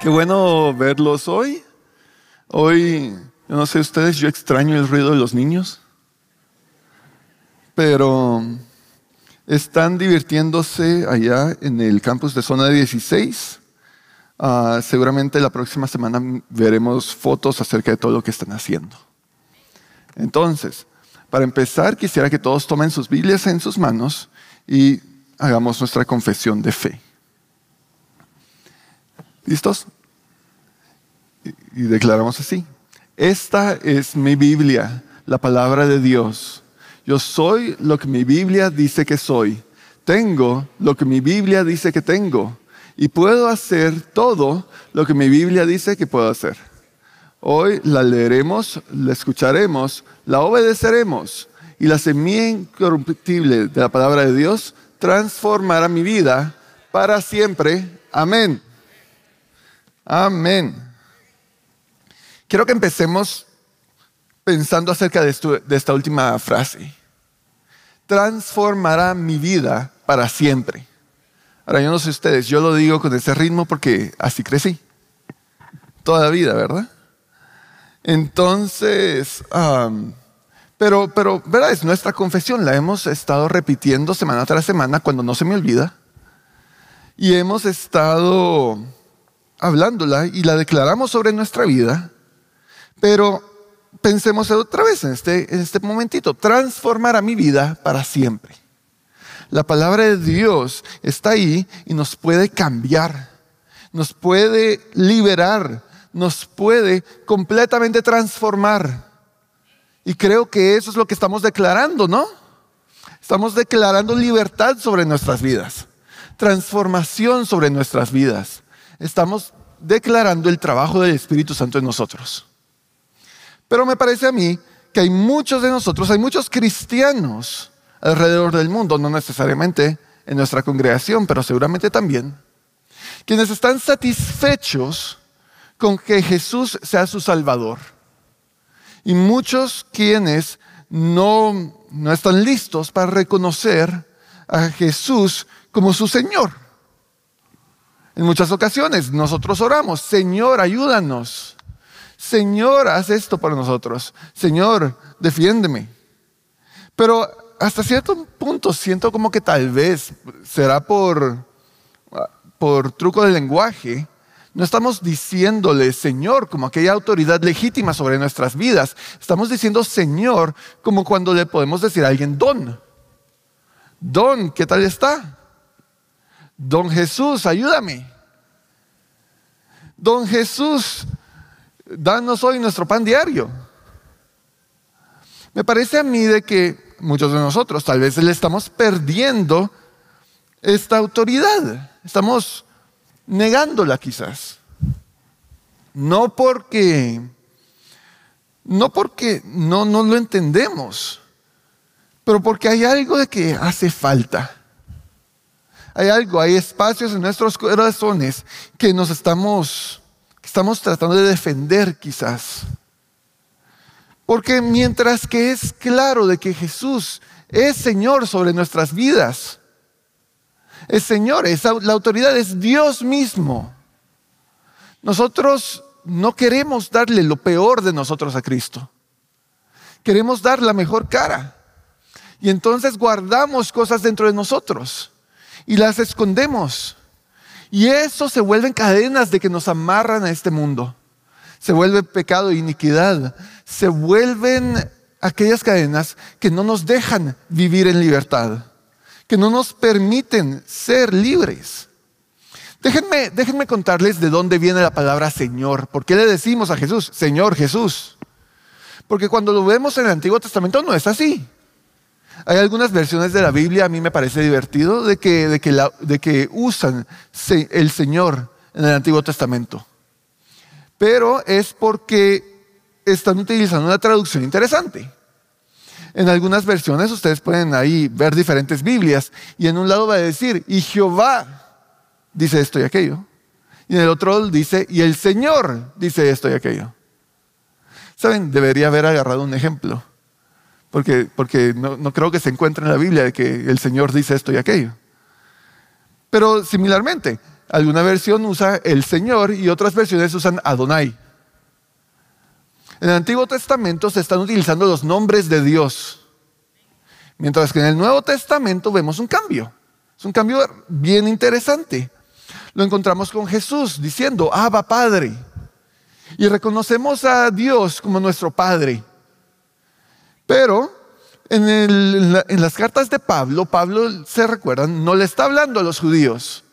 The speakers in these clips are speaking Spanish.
Qué bueno verlos hoy. Hoy, yo no sé ustedes, yo extraño el ruido de los niños, pero están divirtiéndose allá en el campus de zona 16. Ah, seguramente la próxima semana veremos fotos acerca de todo lo que están haciendo. Entonces, para empezar, quisiera que todos tomen sus Biblias en sus manos y hagamos nuestra confesión de fe. ¿Listos? Y, declaramos así. Esta es mi Biblia, la palabra de Dios. Yo soy lo que mi Biblia dice que soy. Tengo lo que mi Biblia dice que tengo. Y puedo hacer todo lo que mi Biblia dice que puedo hacer. Hoy la leeremos, la escucharemos, la obedeceremos y la semilla incorruptible de la palabra de Dios transformará mi vida para siempre. Amén. Amén. Quiero que empecemos pensando acerca de, esta última frase. Transformará mi vida para siempre. Ahora, yo no sé ustedes, yo lo digo con ese ritmo porque así crecí. Toda la vida, ¿verdad? Entonces, pero, pero, ¿verdad? Es nuestra confesión, la hemos estado repitiendo semana tras semana cuando no se me olvida. Y hemos estado hablándola y la declaramos sobre nuestra vida, pero pensemos otra vez en este, en este momentito, transformar a mi vida para siempre. La palabra de Dios está ahí y nos puede cambiar, nos puede liberar, nos puede completamente transformar. Y creo que eso es lo que estamos declarando, ¿no? Estamos declarando libertad sobre nuestras vidas, transformación sobre nuestras vidas estamos declarando el trabajo del Espíritu Santo en nosotros. Pero me parece a mí que hay muchos de nosotros, hay muchos cristianos alrededor del mundo, no necesariamente en nuestra congregación, pero seguramente también, quienes están satisfechos con que Jesús sea su Salvador. Y muchos quienes no, no están listos para reconocer a Jesús como su Señor. En muchas ocasiones nosotros oramos, Señor, ayúdanos. Señor, haz esto para nosotros. Señor, defiéndeme. Pero hasta cierto punto siento como que tal vez será por, por truco de lenguaje. No estamos diciéndole Señor como aquella autoridad legítima sobre nuestras vidas. Estamos diciendo Señor como cuando le podemos decir a alguien don. Don, ¿qué tal está? Don Jesús, ayúdame. Don Jesús, danos hoy nuestro pan diario. Me parece a mí de que muchos de nosotros tal vez le estamos perdiendo esta autoridad, estamos negándola quizás. No porque no porque no, no lo entendemos, pero porque hay algo de que hace falta. Hay algo, hay espacios en nuestros corazones que nos estamos, estamos tratando de defender quizás. Porque mientras que es claro de que Jesús es Señor sobre nuestras vidas, es Señor, es, la autoridad es Dios mismo. Nosotros no queremos darle lo peor de nosotros a Cristo. Queremos dar la mejor cara. Y entonces guardamos cosas dentro de nosotros y las escondemos. Y eso se vuelven cadenas de que nos amarran a este mundo. Se vuelve pecado e iniquidad. Se vuelven aquellas cadenas que no nos dejan vivir en libertad, que no nos permiten ser libres. Déjenme, déjenme contarles de dónde viene la palabra Señor. ¿Por qué le decimos a Jesús, Señor Jesús? Porque cuando lo vemos en el Antiguo Testamento no es así. Hay algunas versiones de la Biblia, a mí me parece divertido, de que, usan el Señor en el Antiguo Testamento. Pero es porque están utilizando una traducción interesante. En algunas versiones ustedes pueden ahí ver diferentes Biblias y en un lado va a decir, y Jehová dice esto y aquello. Y en el otro dice, y el Señor dice esto y aquello. ¿Saben? Debería haber agarrado un ejemplo porque, no, creo que se encuentre en la Biblia que el Señor dice esto y aquello. Pero similarmente, alguna versión usa el Señor y otras versiones usan Adonai. En el Antiguo Testamento se están utilizando los nombres de Dios, mientras que en el Nuevo Testamento vemos un cambio. Es un cambio bien interesante. Lo encontramos con Jesús diciendo, Abba Padre. Y reconocemos a Dios como nuestro Padre. Pero en, las cartas de Pablo, Pablo, se recuerdan, no le está hablando a los judíos.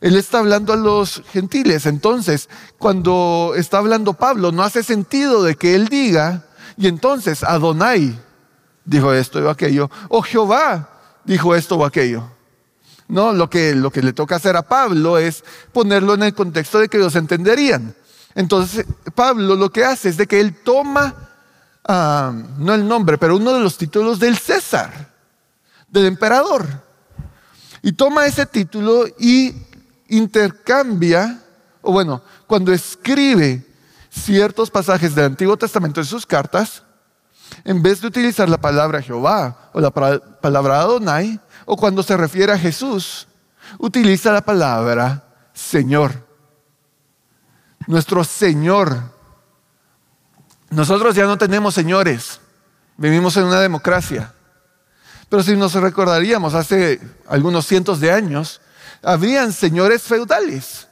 Él está hablando a los gentiles. Entonces, cuando está hablando Pablo, no hace sentido de que él diga, y entonces Adonai dijo esto o aquello, o Jehová dijo esto o aquello. No, lo que, lo que le toca hacer a Pablo es ponerlo en el contexto de que ellos entenderían. Entonces, Pablo lo que hace es de que él toma Ah, no el nombre, pero uno de los títulos del César, del emperador. Y toma ese título y intercambia, o bueno, cuando escribe ciertos pasajes del Antiguo Testamento en sus cartas, en vez de utilizar la palabra Jehová o la palabra Adonai, o cuando se refiere a Jesús, utiliza la palabra Señor. Nuestro Señor nosotros ya no tenemos señores, vivimos en una democracia. Pero si nos recordaríamos, hace algunos cientos de años, habían señores feudales,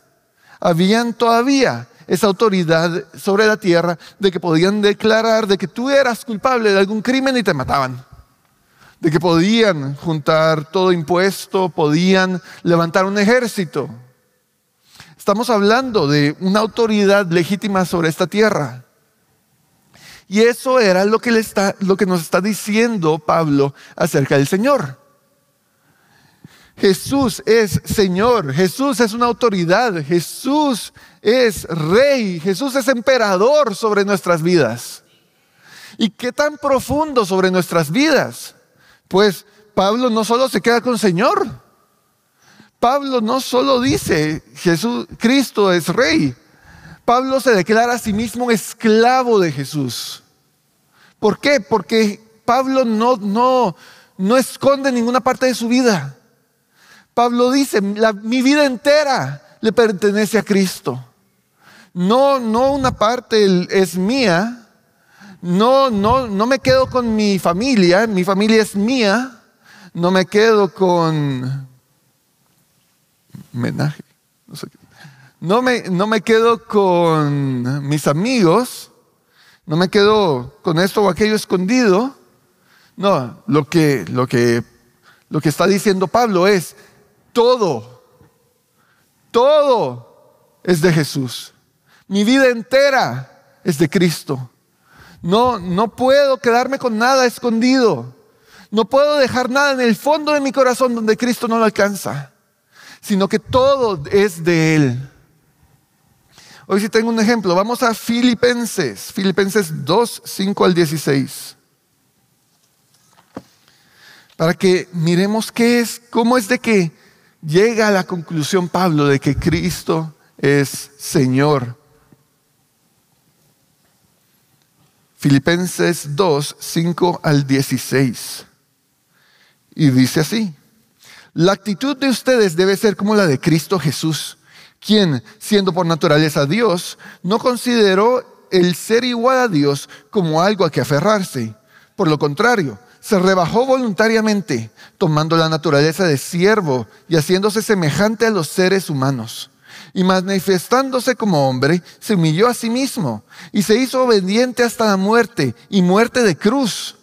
habían todavía esa autoridad sobre la tierra de que podían declarar de que tú eras culpable de algún crimen y te mataban de que podían juntar todo impuesto, podían levantar un ejército. Estamos hablando de una autoridad legítima sobre esta tierra. Y eso era lo que, le está, lo que nos está diciendo Pablo acerca del Señor. Jesús es Señor, Jesús es una autoridad, Jesús es Rey, Jesús es emperador sobre nuestras vidas. ¿Y qué tan profundo sobre nuestras vidas? Pues Pablo no solo se queda con Señor, Pablo no solo dice Jesús, Cristo es Rey, Pablo se declara a sí mismo esclavo de Jesús. ¿Por qué? Porque Pablo no, no, no esconde ninguna parte de su vida. Pablo dice, mi vida entera le pertenece a Cristo. No, no una parte es mía. No, no, no me quedo con mi familia. Mi familia es mía. No me quedo con menaje. No sé qué. No me, quedo con mis amigos, no me quedo con esto o aquello escondido. No, lo que, lo que, lo que está diciendo Pablo es todo, todo es de Jesús. Mi vida entera es de Cristo. No, no puedo quedarme con nada escondido. No puedo dejar nada en el fondo de mi corazón donde Cristo no lo alcanza, sino que todo es de Él. Hoy sí tengo un ejemplo. Vamos a Filipenses, Filipenses 2, 5 al 16. Para que miremos qué es, cómo es de que llega a la conclusión Pablo de que Cristo es Señor. Filipenses 2, 5 al 16. Y dice así, la actitud de ustedes debe ser como la de Cristo Jesús quien, siendo por naturaleza Dios, no consideró el ser igual a Dios como algo a que aferrarse. Por lo contrario, se rebajó voluntariamente, tomando la naturaleza de siervo y haciéndose semejante a los seres humanos. Y manifestándose como hombre, se humilló a sí mismo y se hizo obediente hasta la muerte y muerte de cruz.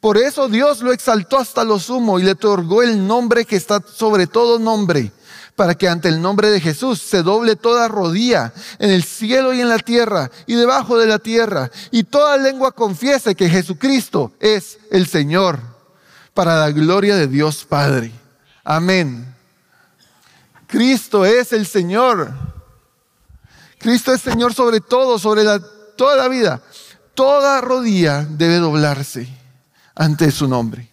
Por eso Dios lo exaltó hasta lo sumo y le otorgó el nombre que está sobre todo nombre para que ante el nombre de Jesús se doble toda rodilla en el cielo y en la tierra y debajo de la tierra, y toda lengua confiese que Jesucristo es el Señor, para la gloria de Dios Padre. Amén. Cristo es el Señor. Cristo es Señor sobre todo, sobre toda la vida. Toda rodilla debe doblarse ante su nombre.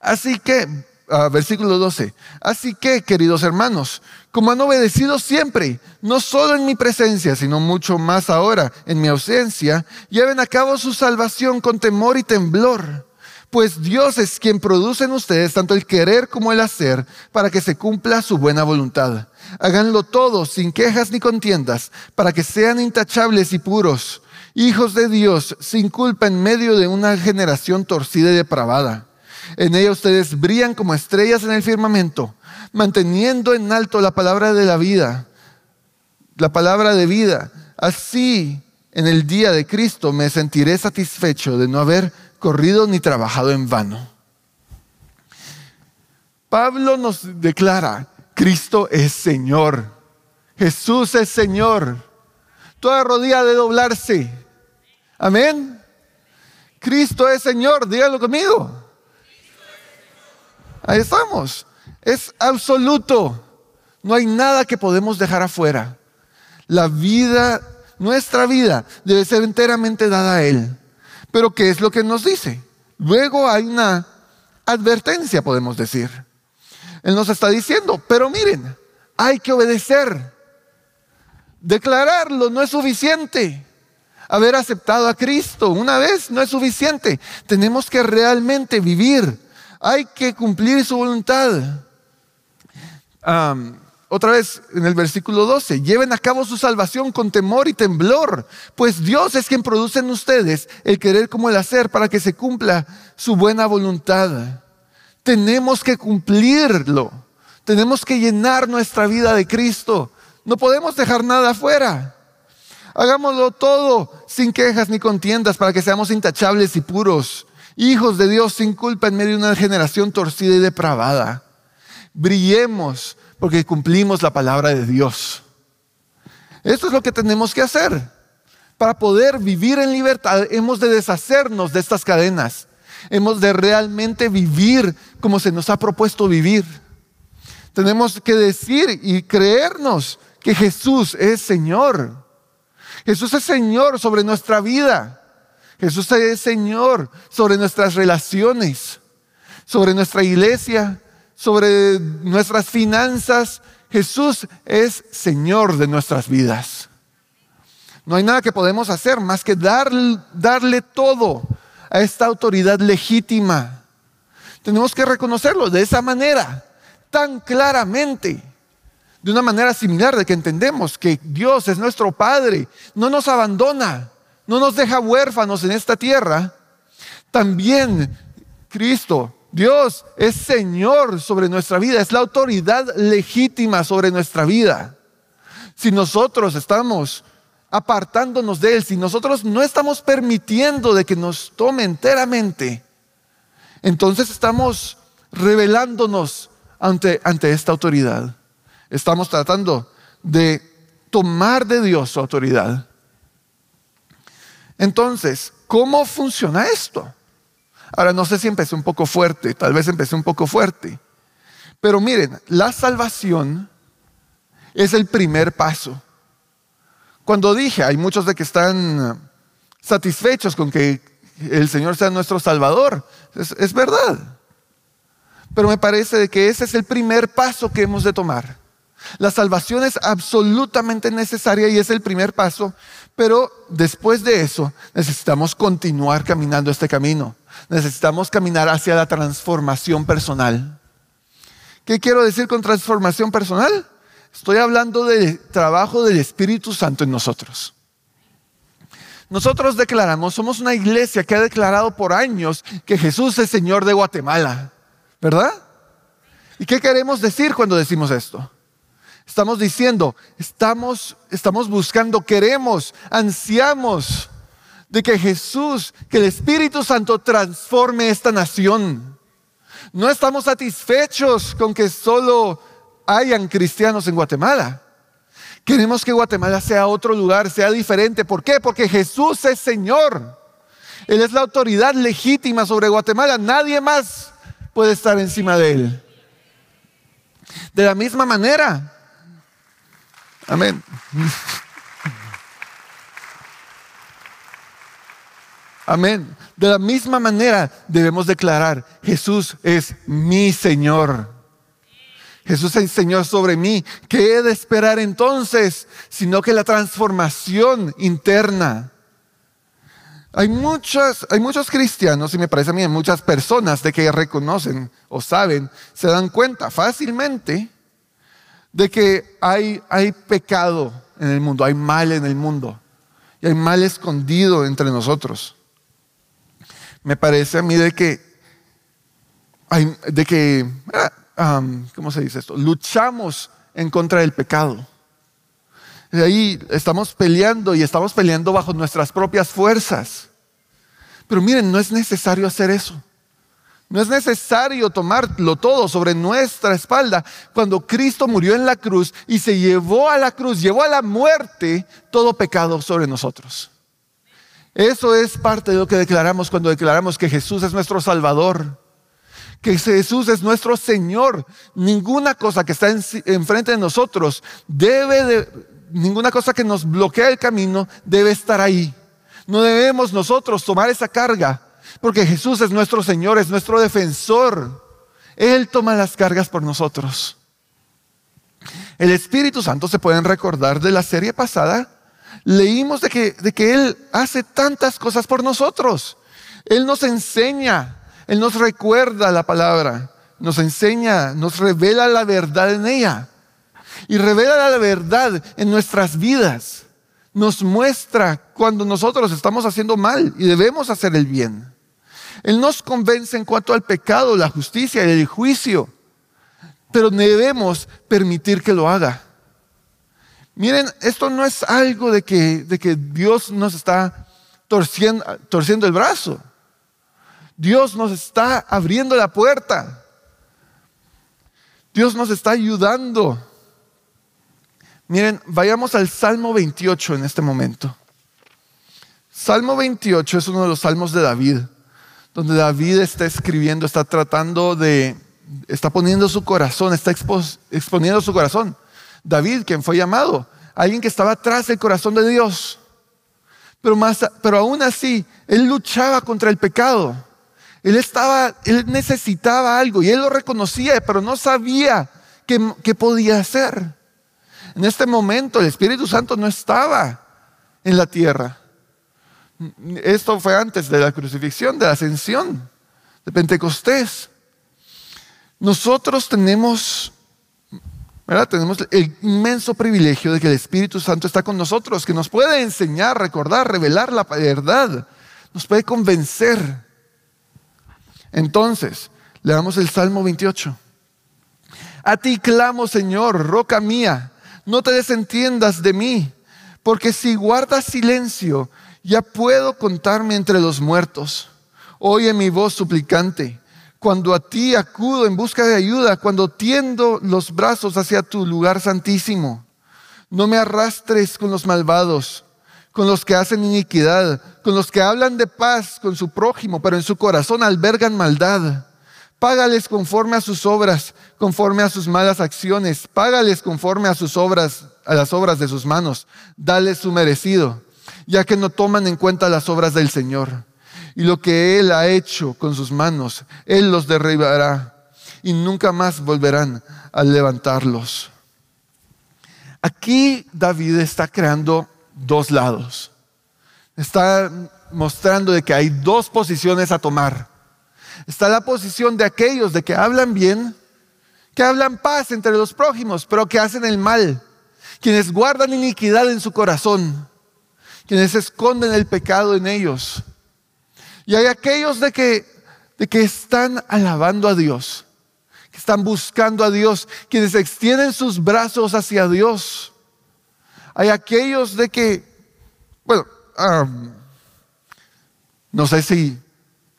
Así que Ah, versículo 12. Así que, queridos hermanos, como han obedecido siempre, no solo en mi presencia, sino mucho más ahora en mi ausencia, lleven a cabo su salvación con temor y temblor, pues Dios es quien produce en ustedes tanto el querer como el hacer para que se cumpla su buena voluntad. Háganlo todo sin quejas ni contiendas, para que sean intachables y puros, hijos de Dios, sin culpa en medio de una generación torcida y depravada en ella ustedes brillan como estrellas en el firmamento, manteniendo en alto la palabra de la vida, la palabra de vida. Así, en el día de Cristo me sentiré satisfecho de no haber corrido ni trabajado en vano. Pablo nos declara, Cristo es Señor, Jesús es Señor. Toda rodilla de doblarse. Amén. Cristo es Señor, dígalo conmigo. Ahí estamos. Es absoluto. No hay nada que podemos dejar afuera. La vida, nuestra vida, debe ser enteramente dada a Él. Pero ¿qué es lo que nos dice? Luego hay una advertencia, podemos decir. Él nos está diciendo, pero miren, hay que obedecer. Declararlo no es suficiente. Haber aceptado a Cristo una vez no es suficiente. Tenemos que realmente vivir hay que cumplir su voluntad. otra vez en el versículo 12, lleven a cabo su salvación con temor y temblor, pues Dios es quien produce en ustedes el querer como el hacer para que se cumpla su buena voluntad. Tenemos que cumplirlo, tenemos que llenar nuestra vida de Cristo, no podemos dejar nada afuera. Hagámoslo todo sin quejas ni contiendas para que seamos intachables y puros hijos de Dios sin culpa en medio de una generación torcida y depravada. Brillemos porque cumplimos la palabra de Dios. Esto es lo que tenemos que hacer. Para poder vivir en libertad hemos de deshacernos de estas cadenas. Hemos de realmente vivir como se nos ha propuesto vivir. Tenemos que decir y creernos que Jesús es Señor. Jesús es Señor sobre nuestra vida. Jesús es Señor sobre nuestras relaciones, sobre nuestra iglesia, sobre nuestras finanzas. Jesús es Señor de nuestras vidas. No hay nada que podemos hacer más que darle todo a esta autoridad legítima. Tenemos que reconocerlo de esa manera, tan claramente, de una manera similar de que entendemos que Dios es nuestro Padre, no nos abandona, no nos deja huérfanos en esta tierra. También Cristo, Dios, es Señor sobre nuestra vida, es la autoridad legítima sobre nuestra vida. Si nosotros estamos apartándonos de Él, si nosotros no estamos permitiendo de que nos tome enteramente, entonces estamos revelándonos ante, ante esta autoridad. Estamos tratando de tomar de Dios su autoridad. Entonces, ¿cómo funciona esto? Ahora, no sé si empecé un poco fuerte, tal vez empecé un poco fuerte, pero miren, la salvación es el primer paso. Cuando dije, hay muchos de que están satisfechos con que el Señor sea nuestro Salvador, es, es verdad, pero me parece que ese es el primer paso que hemos de tomar. La salvación es absolutamente necesaria y es el primer paso pero después de eso necesitamos continuar caminando este camino. Necesitamos caminar hacia la transformación personal. ¿Qué quiero decir con transformación personal? Estoy hablando del trabajo del Espíritu Santo en nosotros. Nosotros declaramos, somos una iglesia que ha declarado por años que Jesús es Señor de Guatemala, ¿verdad? ¿Y qué queremos decir cuando decimos esto? Estamos diciendo, estamos, buscando, queremos, ansiamos de que Jesús, que el Espíritu Santo transforme esta nación. No estamos satisfechos con que solo hayan cristianos en Guatemala. Queremos que Guatemala sea otro lugar, sea diferente. ¿Por qué? Porque Jesús es Señor. Él es la autoridad legítima sobre Guatemala. Nadie más puede estar encima de Él. De la misma manera, Amén. Amén. De la misma manera debemos declarar, Jesús es mi Señor. Jesús es Señor sobre mí. ¿Qué he de esperar entonces? Sino que la transformación interna. Hay, muchas, hay muchos cristianos, y me parece a mí, muchas personas de que reconocen o saben, se dan cuenta fácilmente de que hay, pecado en el mundo, hay mal en el mundo y hay mal escondido entre nosotros. Me parece a mí de que, de ah, ¿cómo se dice esto? Luchamos en contra del pecado. De ahí estamos peleando y estamos peleando bajo nuestras propias fuerzas. Pero miren, no es necesario hacer eso. No es necesario tomarlo todo sobre nuestra espalda. Cuando Cristo murió en la cruz y se llevó a la cruz, llevó a la muerte todo pecado sobre nosotros. Eso es parte de lo que declaramos cuando declaramos que Jesús es nuestro Salvador, que Jesús es nuestro Señor. Ninguna cosa que está enfrente de nosotros debe de, ninguna cosa que nos bloquea el camino debe estar ahí. No debemos nosotros tomar esa carga porque Jesús es nuestro Señor, es nuestro defensor. Él toma las cargas por nosotros. El Espíritu Santo, se pueden recordar de la serie pasada, leímos de que, Él hace tantas cosas por nosotros. Él nos enseña, Él nos recuerda la palabra, nos enseña, nos revela la verdad en ella. Y revela la verdad en nuestras vidas. Nos muestra cuando nosotros estamos haciendo mal y debemos hacer el bien. Él nos convence en cuanto al pecado, la justicia y el juicio, pero debemos permitir que lo haga. Miren, esto no es algo de que, de que Dios nos está torciendo, torciendo el brazo. Dios nos está abriendo la puerta. Dios nos está ayudando. Miren, vayamos al Salmo 28 en este momento. Salmo 28 es uno de los salmos de David donde David está escribiendo, está tratando de, está poniendo su corazón, está exponiendo su corazón. David, quien fue llamado, alguien que estaba atrás del corazón de Dios. Pero, pero aún así, él luchaba contra el pecado. Él estaba, él necesitaba algo y él lo reconocía, pero no sabía qué, qué podía hacer. En este momento el Espíritu Santo no estaba en la tierra. Esto fue antes de la crucifixión, de la ascensión, de Pentecostés. Nosotros tenemos, Tenemos el inmenso privilegio de que el Espíritu Santo está con nosotros, que nos puede enseñar, recordar, revelar la verdad, nos puede convencer. Entonces, le damos el Salmo 28. A ti clamo, Señor, roca mía, no te desentiendas de mí, porque si guardas silencio, ya puedo contarme entre los muertos. Oye mi voz suplicante. Cuando a ti acudo en busca de ayuda, cuando tiendo los brazos hacia tu lugar santísimo, no me arrastres con los malvados, con los que hacen iniquidad, con los que hablan de paz con su prójimo, pero en su corazón albergan maldad. Págales conforme a sus obras, conforme a sus malas acciones. Págales conforme a sus obras, a las obras de sus manos. Dales su merecido ya que no toman en cuenta las obras del Señor. Y lo que Él ha hecho con sus manos, Él los derribará y nunca más volverán a levantarlos. Aquí David está creando dos lados. Está mostrando de que hay dos posiciones a tomar. Está la posición de aquellos de que hablan bien, que hablan paz entre los prójimos, pero que hacen el mal, quienes guardan iniquidad en su corazón, quienes esconden el pecado en ellos. Y hay aquellos de que, de que están alabando a Dios, que están buscando a Dios, quienes extienden sus brazos hacia Dios. Hay aquellos de que, bueno, no sé si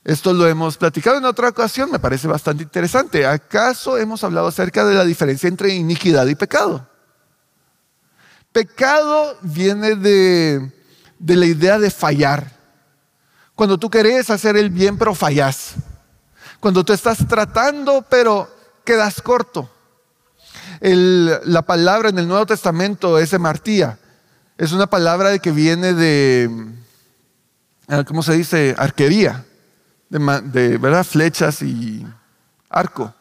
esto lo hemos platicado en otra ocasión, me parece bastante interesante. ¿Acaso hemos hablado acerca de la diferencia entre iniquidad y pecado? Pecado viene de de la idea de fallar. Cuando tú querés hacer el bien pero fallás. Cuando tú estás tratando pero quedas corto. la palabra en el Nuevo Testamento es martía. Es una palabra que viene de, ah, ¿cómo se dice? Arquería. De, ¿verdad? flechas y arco.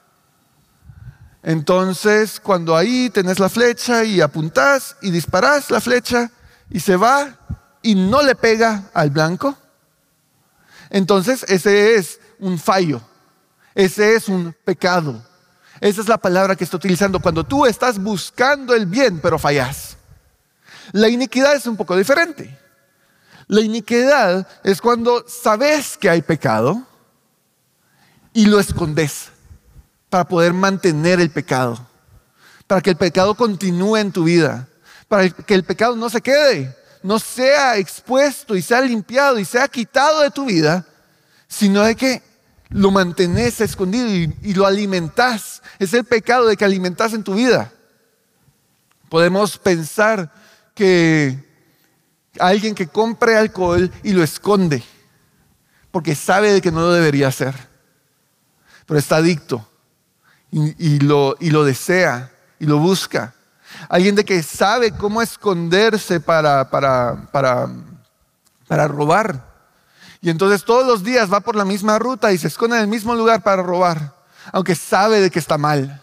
Entonces, cuando ahí tenés la flecha y apuntás y disparás la flecha y se va y no le pega al blanco, entonces ese es un fallo, ese es un pecado. Esa es la palabra que estoy utilizando cuando tú estás buscando el bien pero fallas. La iniquidad es un poco diferente. La iniquidad es cuando sabes que hay pecado y lo escondes para poder mantener el pecado, para que el pecado continúe en tu vida, para que el pecado no se quede, no sea expuesto y sea limpiado y sea quitado de tu vida, sino de que lo mantenés escondido y, lo alimentás. Es el pecado de que alimentas en tu vida. Podemos pensar que alguien que compre alcohol y lo esconde, porque sabe de que no lo debería hacer, pero está adicto y lo desea y lo busca alguien de que sabe cómo esconderse para, robar. Y entonces todos los días va por la misma ruta y se esconde en el mismo lugar para robar, aunque sabe de que está mal.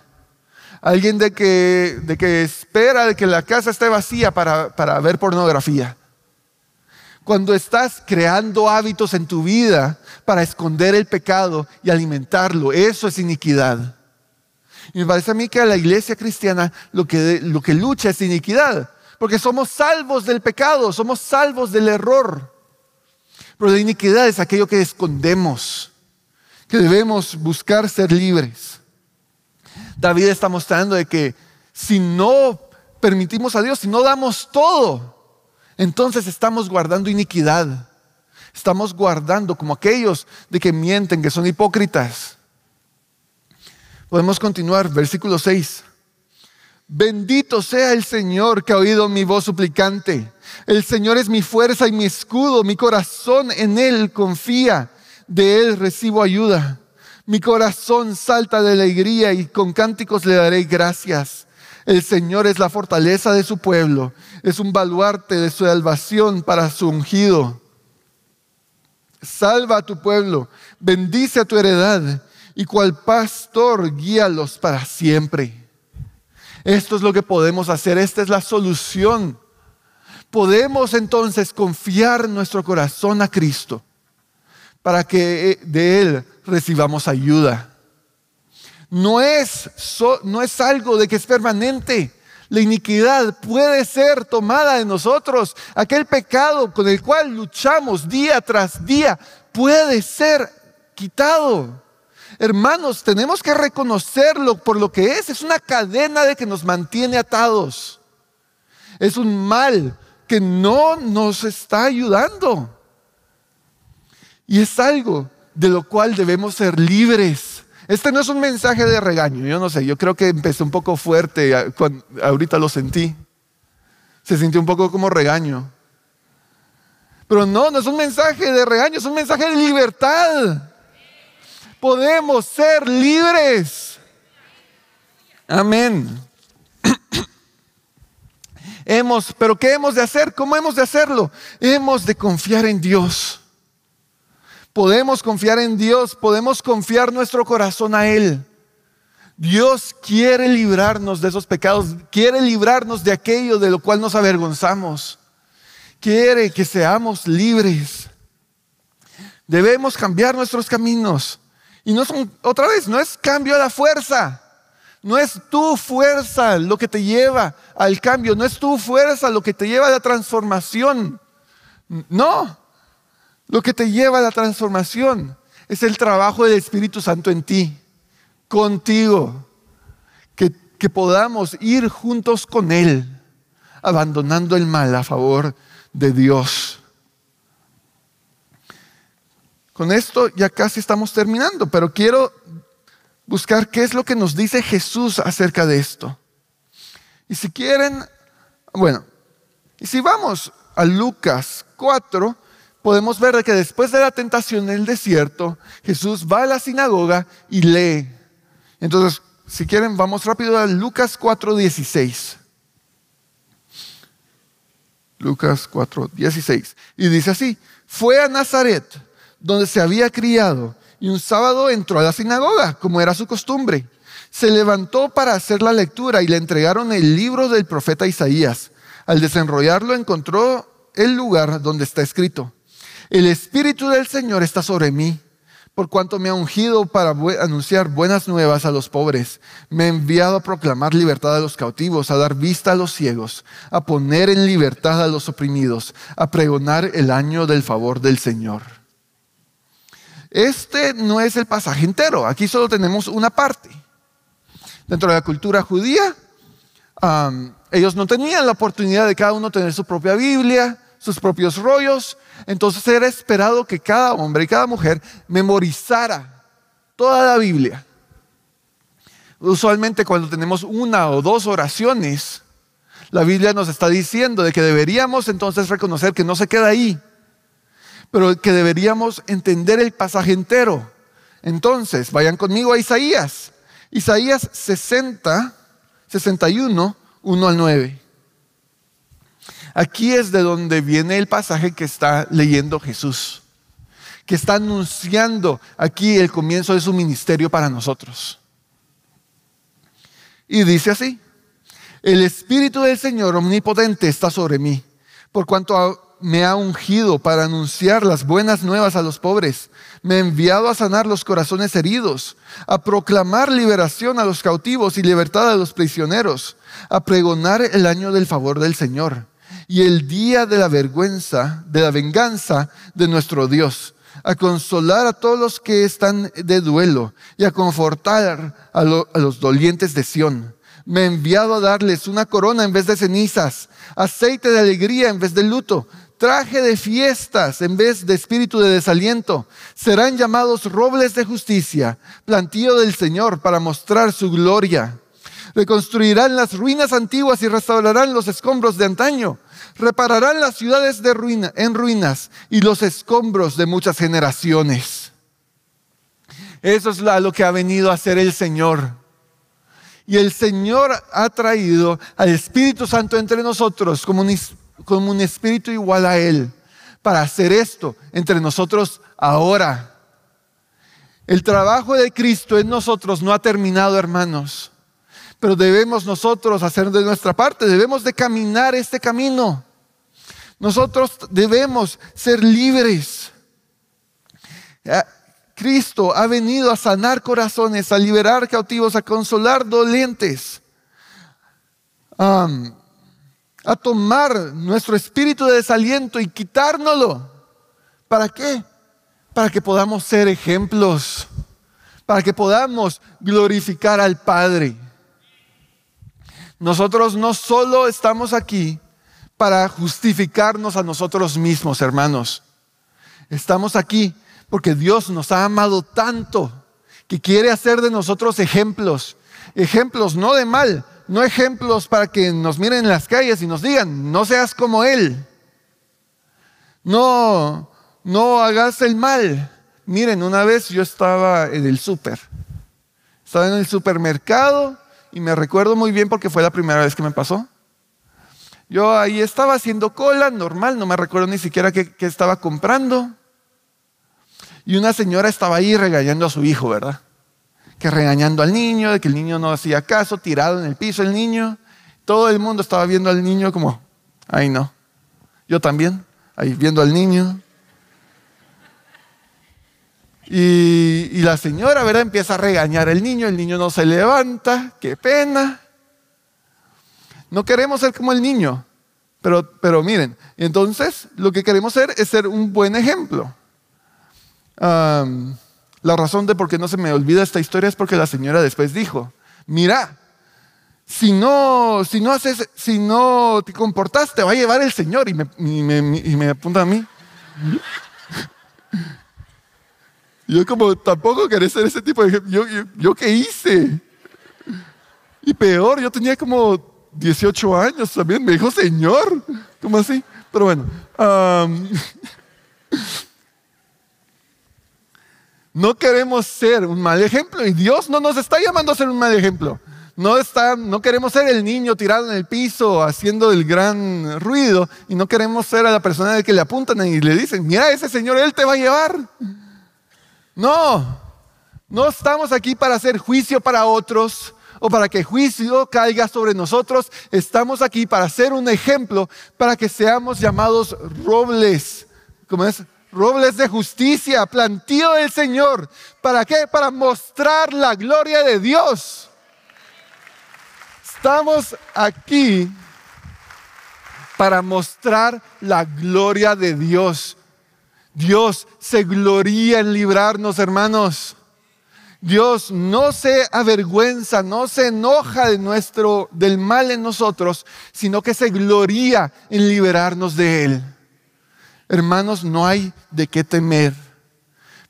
Alguien de que, espera de que la casa esté vacía para ver pornografía. Cuando estás creando hábitos en tu vida para esconder el pecado y alimentarlo, eso es iniquidad. Y me parece a mí que a la iglesia cristiana lo que, lo que lucha es iniquidad, porque somos salvos del pecado, somos salvos del error. Pero la iniquidad es aquello que escondemos, que debemos buscar ser libres. David está mostrando de que si no permitimos a Dios, si no damos todo, entonces estamos guardando iniquidad. Estamos guardando como aquellos de que mienten, que son hipócritas. Podemos continuar, versículo 6. Bendito sea el Señor que ha oído mi voz suplicante. El Señor es mi fuerza y mi escudo. Mi corazón en Él confía. De Él recibo ayuda. Mi corazón salta de alegría y con cánticos le daré gracias. El Señor es la fortaleza de su pueblo. Es un baluarte de su salvación para su ungido. Salva a tu pueblo. Bendice a tu heredad y cual pastor guíalos para siempre. Esto es lo que podemos hacer, esta es la solución. Podemos entonces confiar nuestro corazón a Cristo para que eh, de Él recibamos ayuda. No es, no es algo de que es permanente. La iniquidad puede ser tomada de nosotros. Aquel pecado con el cual luchamos día tras día puede ser quitado. Hermanos, tenemos que reconocerlo por lo que es. Es una cadena de que nos mantiene atados. Es un mal que no nos está ayudando. Y es algo de lo cual debemos ser libres. Este no es un mensaje de regaño, yo no sé, yo creo que empecé un poco fuerte, ahorita lo sentí. Se sintió un poco como regaño. Pero no, no es un mensaje de regaño, es un mensaje de libertad podemos ser libres. Amén. hemos, pero ¿qué hemos de hacer? ¿Cómo hemos de hacerlo? Hemos de confiar en Dios. Podemos confiar en Dios, podemos confiar nuestro corazón a Él. Dios quiere librarnos de esos pecados, quiere librarnos de aquello de lo cual nos avergonzamos. Quiere que seamos libres. Debemos cambiar nuestros caminos. Y no son, otra vez, no es cambio a la fuerza. No es tu fuerza lo que te lleva al cambio, no es tu fuerza lo que te lleva a la transformación. No, lo que te lleva a la transformación es el trabajo del Espíritu Santo en ti, contigo, que podamos ir juntos con Él, abandonando el mal a favor de Dios. Con esto ya casi estamos terminando, pero quiero buscar qué es lo que nos dice Jesús acerca de esto. Y si quieren, bueno, y si vamos a Lucas 4, podemos ver que después de la tentación en el desierto, Jesús va a la sinagoga y lee. Entonces, si quieren, vamos rápido a Lucas 16. Lucas 4, 16. Y dice así, fue a Nazaret donde se había criado, y un sábado entró a la sinagoga, como era su costumbre. Se levantó para hacer la lectura y le entregaron el libro del profeta Isaías. Al desenrollarlo encontró el lugar donde está escrito, el Espíritu del Señor está sobre mí, por cuanto me ha ungido para anunciar buenas nuevas a los pobres, me ha enviado a proclamar libertad a los cautivos, a dar vista a los ciegos, a poner en libertad a los oprimidos, a pregonar el año del favor del Señor. Este no es el pasaje entero, aquí solo tenemos una parte. Dentro de la cultura judía, ellos no tenían la oportunidad de cada uno tener su propia Biblia, sus propios rollos, entonces era esperado que cada hombre y cada mujer memorizara toda la Biblia. Usualmente cuando tenemos una o dos oraciones, la Biblia nos está diciendo de que deberíamos entonces reconocer que no se queda ahí, pero que deberíamos entender el pasaje entero. Entonces, vayan conmigo a Isaías. Isaías 60, 61, 1 al 9. Aquí es de donde viene el pasaje que está leyendo Jesús, que está anunciando aquí el comienzo de su ministerio para nosotros. Y dice así, el Espíritu del Señor Omnipotente está sobre mí, por cuanto me ha ungido para anunciar las buenas nuevas a los pobres. Me ha enviado a sanar los corazones heridos, a proclamar liberación a los cautivos y libertad a los prisioneros, a pregonar el año del favor del Señor y el día de la vergüenza, de la venganza de nuestro Dios, a consolar a todos los que están de duelo y a confortar a, los dolientes de Sión me ha enviado a darles una corona en vez de cenizas, aceite de alegría en vez de luto, traje de fiestas en vez de espíritu de desaliento. Serán llamados robles de justicia, plantío del Señor para mostrar su gloria. Reconstruirán las ruinas antiguas y restaurarán los escombros de antaño. Repararán las ciudades de en ruinas y los escombros de muchas generaciones. Eso es lo que ha venido a hacer el Señor. Y el Señor ha traído al Espíritu Santo entre nosotros como un como un espíritu igual a Él para hacer esto entre nosotros ahora. El trabajo de Cristo en nosotros no ha terminado, hermanos, pero debemos nosotros hacer de nuestra parte, debemos de caminar este camino. Nosotros debemos ser libres. Ah, Cristo ha venido a sanar corazones, a liberar cautivos, a consolar dolentes a tomar nuestro espíritu de desaliento y quitárnoslo. ¿Para qué? Para que podamos ser ejemplos, para que podamos glorificar al Padre. Nosotros no solo estamos aquí para justificarnos a nosotros mismos, hermanos. Estamos aquí porque Dios nos ha amado tanto que quiere hacer de nosotros ejemplos. Ejemplos no de mal, no ejemplos para que nos miren en las calles y nos digan, no seas como él. No, no hagas el mal. Miren, una vez yo estaba en el súper. Estaba en el supermercado y me recuerdo muy bien porque fue la primera vez que me pasó. Yo ahí estaba haciendo cola, normal, no me recuerdo ni siquiera qué, qué estaba comprando. Y una señora estaba ahí regañando a su hijo, ¿verdad? que regañando al niño, de que el niño no hacía caso, tirado en el piso el niño. Todo el mundo estaba viendo al niño como, ay no, yo también, ahí viendo al niño. Y, la señora, ¿verdad? Empieza a regañar al niño, el niño no se levanta, qué pena. No queremos ser como el niño, pero, pero miren, entonces lo que queremos ser es ser un buen ejemplo. La razón de por qué no se me olvida esta historia es porque la señora después dijo, mira, si no, si no haces, si no te comportas, te va a llevar el Señor. Y me, apunta a mí. Yo como, tampoco quería ser ese tipo de... Yo, yo, qué hice. Y peor, yo tenía como 18 años también. Me dijo, Señor, ¿cómo así? Pero bueno. No queremos ser un mal ejemplo y Dios no nos está llamando a ser un mal ejemplo. No, no queremos ser el niño tirado en el piso haciendo el gran ruido y no queremos ser a la persona de que le apuntan y le dicen, mira ese señor, él te va a llevar. No, no estamos aquí para hacer juicio para otros o para que juicio caiga sobre nosotros. Estamos aquí para ser un ejemplo, para que seamos llamados robles. ¿Cómo es? robles de justicia, plantío del Señor. ¿Para qué? Para mostrar la gloria de Dios. Estamos aquí para mostrar la gloria de Dios. Dios se gloría en librarnos, hermanos. Dios no se avergüenza, no se enoja de nuestro del mal en nosotros, sino que se gloría en liberarnos de él. Hermanos, no hay de qué temer,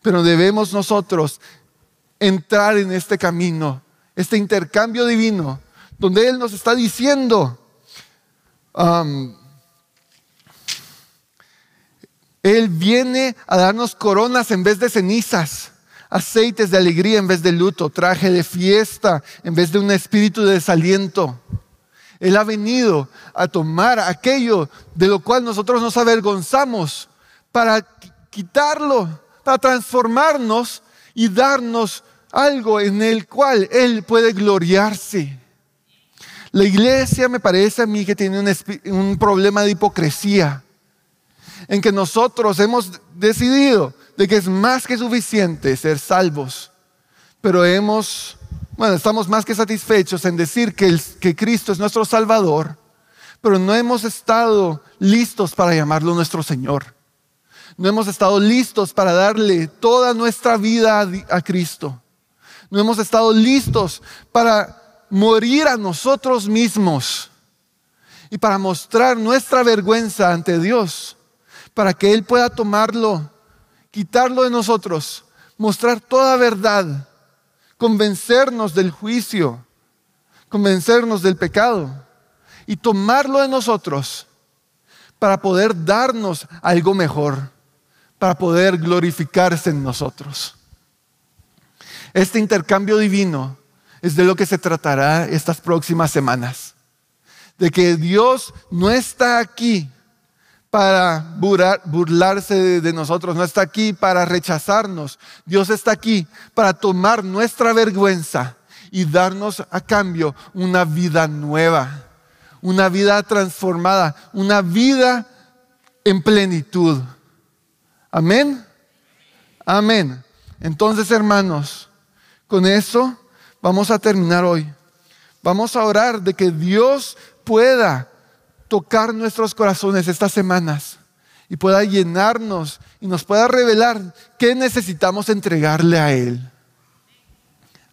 pero debemos nosotros entrar en este camino, este intercambio divino, donde Él nos está diciendo, um, Él viene a darnos coronas en vez de cenizas, aceites de alegría en vez de luto, traje de fiesta en vez de un espíritu de desaliento. Él ha venido a tomar aquello de lo cual nosotros nos avergonzamos para quitarlo, para transformarnos y darnos algo en el cual Él puede gloriarse. La iglesia me parece a mí que tiene un, un problema de hipocresía, en que nosotros hemos decidido de que es más que suficiente ser salvos, pero hemos bueno, estamos más que satisfechos en decir que, Cristo es nuestro Salvador, pero no hemos estado listos para llamarlo nuestro Señor. No hemos estado listos para darle toda nuestra vida a Cristo. No hemos estado listos para morir a nosotros mismos y para mostrar nuestra vergüenza ante Dios, para que Él pueda tomarlo, quitarlo de nosotros, mostrar toda verdad convencernos del juicio, convencernos del pecado y tomarlo de nosotros para poder darnos algo mejor, para poder glorificarse en nosotros. Este intercambio divino es de lo que se tratará estas próximas semanas. De que Dios no está aquí para burlarse de nosotros, no está aquí para rechazarnos. Dios está aquí para tomar nuestra vergüenza y darnos a cambio una vida nueva, una vida transformada, una vida en plenitud. Amén. Amén. Entonces, hermanos, con eso vamos a terminar hoy. Vamos a orar de que Dios pueda tocar nuestros corazones estas semanas y pueda llenarnos y nos pueda revelar qué necesitamos entregarle a Él.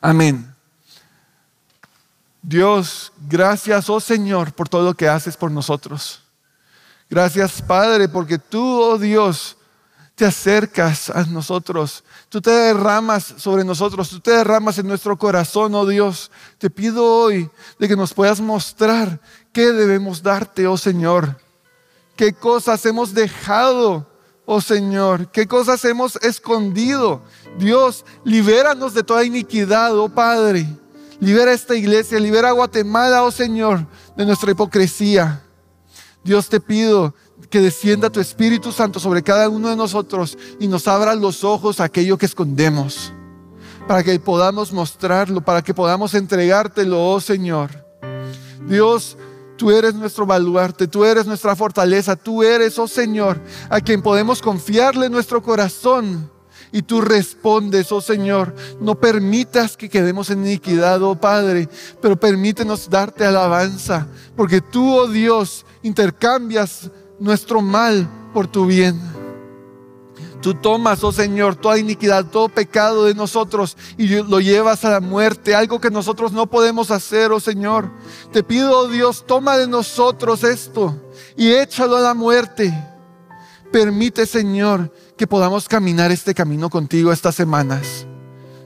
Amén. Dios, gracias, oh Señor, por todo lo que haces por nosotros. Gracias, Padre, porque tú, oh Dios, te acercas a nosotros, tú te derramas sobre nosotros, tú te derramas en nuestro corazón, oh Dios. Te pido hoy de que nos puedas mostrar ¿qué debemos darte, oh Señor? ¿Qué cosas hemos dejado, oh Señor? ¿Qué cosas hemos escondido? Dios, libéranos de toda iniquidad, oh Padre. Libera esta iglesia, libera Guatemala, oh Señor, de nuestra hipocresía. Dios te pido que descienda tu Espíritu Santo sobre cada uno de nosotros y nos abra los ojos a aquello que escondemos, para que podamos mostrarlo, para que podamos entregártelo, oh Señor. Dios, Tú eres nuestro baluarte, tú eres nuestra fortaleza, tú eres, oh Señor, a quien podemos confiarle nuestro corazón. Y tú respondes, oh Señor, no permitas que quedemos en iniquidad, oh Padre, pero permítenos darte alabanza, porque tú, oh Dios, intercambias nuestro mal por tu bien. Tú tomas, oh Señor, toda iniquidad, todo pecado de nosotros y lo llevas a la muerte, algo que nosotros no podemos hacer, oh Señor. Te pido, oh Dios, toma de nosotros esto y échalo a la muerte. Permite, Señor, que podamos caminar este camino contigo estas semanas.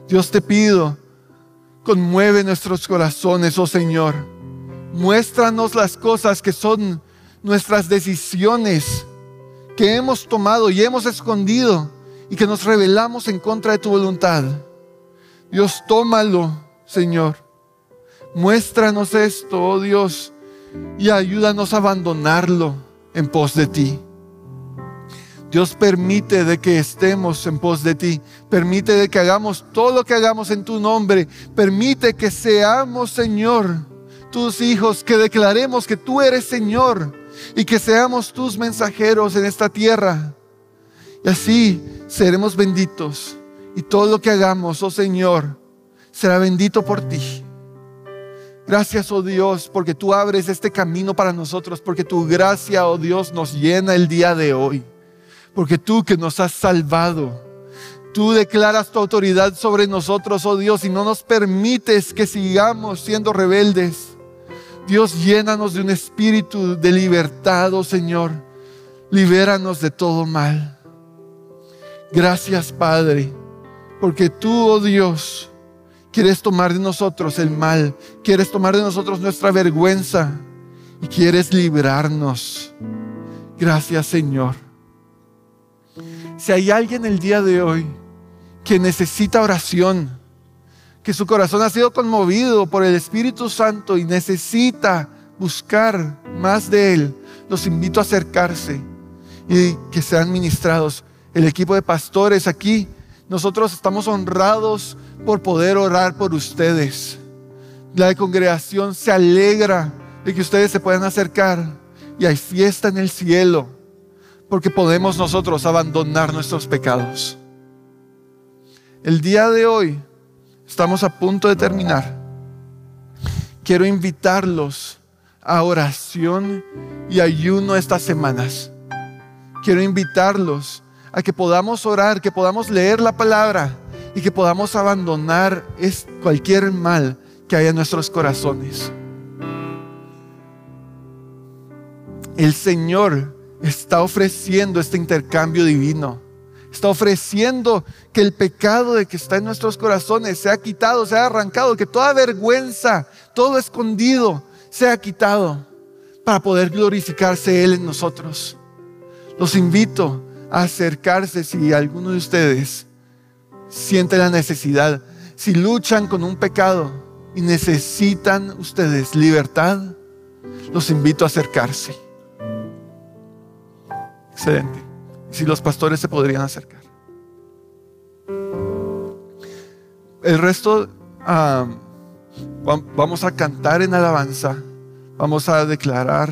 Dios te pido, conmueve nuestros corazones, oh Señor. Muéstranos las cosas que son nuestras decisiones que hemos tomado y hemos escondido y que nos rebelamos en contra de tu voluntad. Dios, tómalo, Señor. Muéstranos esto, oh Dios, y ayúdanos a abandonarlo en pos de ti. Dios permite de que estemos en pos de ti. Permite de que hagamos todo lo que hagamos en tu nombre. Permite que seamos, Señor, tus hijos, que declaremos que tú eres Señor y que seamos tus mensajeros en esta tierra. Y así seremos benditos y todo lo que hagamos, oh Señor, será bendito por ti. Gracias, oh Dios, porque tú abres este camino para nosotros, porque tu gracia, oh Dios, nos llena el día de hoy, porque tú que nos has salvado. Tú declaras tu autoridad sobre nosotros, oh Dios, y no nos permites que sigamos siendo rebeldes. Dios, llénanos de un espíritu de libertad, oh Señor. Libéranos de todo mal. Gracias, Padre, porque tú, oh Dios, quieres tomar de nosotros el mal, quieres tomar de nosotros nuestra vergüenza y quieres librarnos. Gracias, Señor. Si hay alguien el día de hoy que necesita oración, que su corazón ha sido conmovido por el Espíritu Santo y necesita buscar más de Él, los invito a acercarse y que sean ministrados. El equipo de pastores aquí, nosotros estamos honrados por poder orar por ustedes. La congregación se alegra de que ustedes se puedan acercar y hay fiesta en el cielo porque podemos nosotros abandonar nuestros pecados. El día de hoy Estamos a punto de terminar. Quiero invitarlos a oración y ayuno estas semanas. Quiero invitarlos a que podamos orar, que podamos leer la palabra y que podamos abandonar cualquier mal que haya en nuestros corazones. El Señor está ofreciendo este intercambio divino. Está ofreciendo que el pecado de que está en nuestros corazones sea quitado, sea arrancado, que toda vergüenza, todo escondido sea quitado para poder glorificarse Él en nosotros. Los invito a acercarse si alguno de ustedes siente la necesidad, si luchan con un pecado y necesitan ustedes libertad, los invito a acercarse. Excelente si los pastores se podrían acercar. El resto vamos a cantar en alabanza, vamos a declarar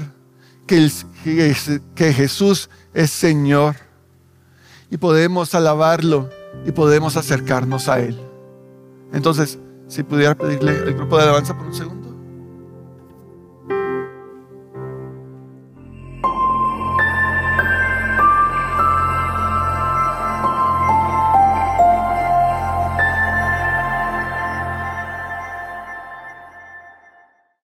que, Jesús es Señor y podemos alabarlo y podemos acercarnos a Él. Entonces, si pudiera pedirle el grupo de alabanza por un segundo.